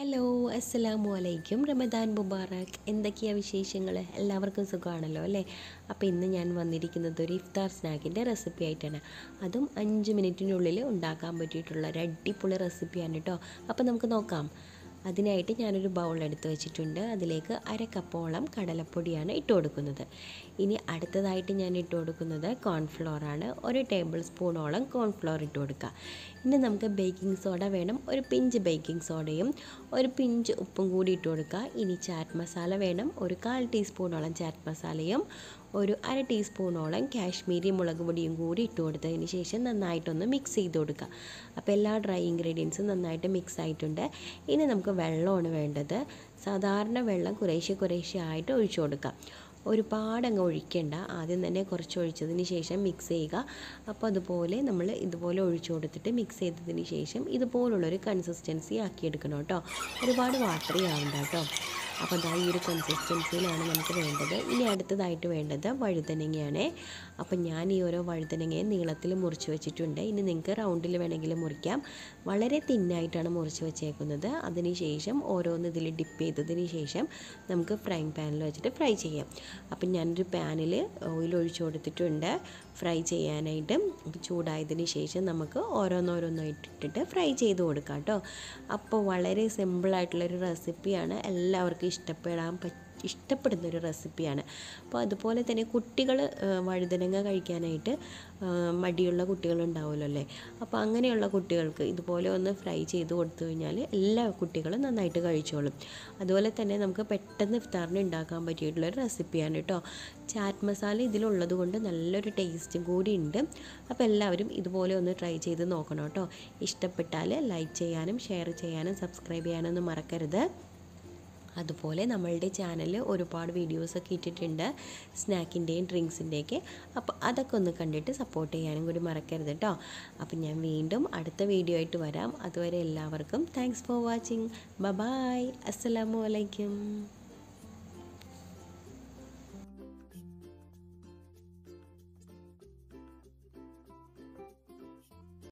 hello അസ്സലാമു അലൈക്കും റമദാൻ മുബാറക് എന്തൊക്കെയാ വിശേഷങ്ങൾ എല്ലാവർക്കും സുഖമാണല്ലോ അല്ലേ അപ്പോൾ ഇന്ന് ഞാൻ വന്നിരിക്കുന്നത് ഒരു ഇഫ്താർ സ്നാക്കിൻ്റെ റെസിപ്പി ആയിട്ടാണ് അതും അഞ്ച് മിനിറ്റിനുള്ളിൽ ഉണ്ടാക്കാൻ പറ്റിയിട്ടുള്ള ഒരു അടിപൊളി റെസിപ്പിയാണ് കേട്ടോ അപ്പോൾ നമുക്ക് നോക്കാം അതിനായിട്ട് ഞാനൊരു ബൗൾ എടുത്ത് വെച്ചിട്ടുണ്ട് അതിലേക്ക് അര കപ്പോളം കടലപ്പൊടിയാണ് ഇട്ട് കൊടുക്കുന്നത് ഇനി അടുത്തതായിട്ട് ഞാൻ ഇട്ട് കൊടുക്കുന്നത് കോൺഫ്ലോറാണ് ഒരു ടേബിൾ സ്പൂണോളം കോൺഫ്ലോർ ഇട്ട് കൊടുക്കുക ഇനി നമുക്ക് ബേക്കിംഗ് സോഡ വേണം ഒരു പിഞ്ച് ബേക്കിംഗ് സോഡയും ഒരു പിഞ്ച് ഉപ്പും കൂടി ഇട്ട് കൊടുക്കുക ഇനി ചാറ്റ് മസാല വേണം ഒരു കാൽ ടീസ്പൂണോളം ചാറ്റ് മസാലയും ഒരു അര ടീസ്പൂണോളം കാശ്മീരി മുളക് പൊടിയും കൂടി ഇട്ട് കൊടുത്തതിന് ശേഷം നന്നായിട്ടൊന്ന് മിക്സ് ചെയ്ത് കൊടുക്കുക അപ്പോൾ എല്ലാ ഡ്രൈ ഇൻഗ്രീഡിയൻസും നന്നായിട്ട് മിക്സ് ആയിട്ടുണ്ട് ഇനി നമുക്ക് നമുക്ക് വെള്ളമാണ് വേണ്ടത് സാധാരണ വെള്ളം കുറേശ്ശെ കുറേശ്ശെ ആയിട്ട് ഒഴിച്ചു കൊടുക്കാം ഒരുപാട് അങ്ങ് ഒഴിക്കേണ്ട ആദ്യം തന്നെ കുറച്ച് ഒഴിച്ചതിന് ശേഷം മിക്സ് ചെയ്യുക അപ്പോൾ അതുപോലെ നമ്മൾ ഇതുപോലെ ഒഴിച്ചു കൊടുത്തിട്ട് മിക്സ് ചെയ്തതിന് ശേഷം ഇതുപോലുള്ളൊരു കൺസിസ്റ്റൻസി ആക്കിയെടുക്കണം കേട്ടോ ഒരുപാട് വാട്ടറി ആവണ്ട കേട്ടോ അപ്പോൾ ഇതാ ഈ ഒരു കൺസിസ്റ്റൻസിയിലാണ് നമുക്ക് വേണ്ടത് ഇനി അടുത്തതായിട്ട് വേണ്ടത് വഴുതനങ്ങയാണ് അപ്പോൾ ഞാൻ ഈ ഓരോ വഴുതനങ്ങയെ നീളത്തിൽ മുറിച്ച് വെച്ചിട്ടുണ്ട് ഇനി നിങ്ങൾക്ക് റൗണ്ടിൽ വേണമെങ്കിൽ മുറിക്കാം വളരെ തിന്നായിട്ടാണ് മുറിച്ച് വെച്ചേക്കുന്നത് ശേഷം ഓരോന്ന് ഇതിൽ ഡിപ്പ് ചെയ്തതിന് ശേഷം നമുക്ക് ഫ്രൈ പാനിൽ വെച്ചിട്ട് ഫ്രൈ ചെയ്യാം അപ്പം ഞാനൊരു പാനിൽ ഓയിൽ ഒഴിച്ചു കൊടുത്തിട്ടുണ്ട് ഫ്രൈ ചെയ്യാനായിട്ട് ചൂടായതിന് ശേഷം നമുക്ക് ഓരോന്നോരോന്നായിട്ട് ഇട്ടിട്ട് ഫ്രൈ ചെയ്ത് കൊടുക്കാം കേട്ടോ അപ്പോൾ വളരെ സിമ്പിളായിട്ടുള്ളൊരു റെസിപ്പിയാണ് എല്ലാവർക്കും ഇഷ്ടപ്പെടാൻ ഇഷ്ടപ്പെടുന്ന ഒരു റെസിപ്പിയാണ് അപ്പോൾ അതുപോലെ തന്നെ കുട്ടികൾ വഴുതനങ്ങ കഴിക്കാനായിട്ട് മടിയുള്ള കുട്ടികളുണ്ടാവുമല്ലോ അല്ലേ അപ്പോൾ അങ്ങനെയുള്ള കുട്ടികൾക്ക് ഇതുപോലെ ഒന്ന് ഫ്രൈ ചെയ്ത് കൊടുത്തു കഴിഞ്ഞാൽ എല്ലാ കുട്ടികളും നന്നായിട്ട് കഴിച്ചോളും അതുപോലെ തന്നെ നമുക്ക് പെട്ടെന്ന് ഇഫ്താറിന് ഉണ്ടാക്കാൻ പറ്റിയിട്ടുള്ളൊരു ഒരു റെസിപ്പിയാണ് കേട്ടോ ചാറ്റ് മസാല ഇതിലുള്ളത് കൊണ്ട് നല്ലൊരു ടേസ്റ്റും കൂടി ഉണ്ട് അപ്പോൾ എല്ലാവരും ഇതുപോലെ ഒന്ന് ട്രൈ ചെയ്ത് നോക്കണം കേട്ടോ ഇഷ്ടപ്പെട്ടാൽ ലൈക്ക് ചെയ്യാനും ഷെയർ ചെയ്യാനും സബ്സ്ക്രൈബ് ചെയ്യാനൊന്നും മറക്കരുത് അതുപോലെ നമ്മളുടെ ചാനലിൽ ഒരുപാട് വീഡിയോസൊക്കെ ഇട്ടിട്ടുണ്ട് സ്നാക്കിൻ്റെയും ഡ്രിങ്ക്സിൻ്റെയൊക്കെ അപ്പോൾ അതൊക്കെ ഒന്ന് കണ്ടിട്ട് സപ്പോർട്ട് ചെയ്യാനും കൂടി മറക്കരുത് കേട്ടോ അപ്പോൾ ഞാൻ വീണ്ടും അടുത്ത വീഡിയോ ആയിട്ട് വരാം അതുവരെ എല്ലാവർക്കും thanks for watching bye bye അസ്സലാമലൈക്കും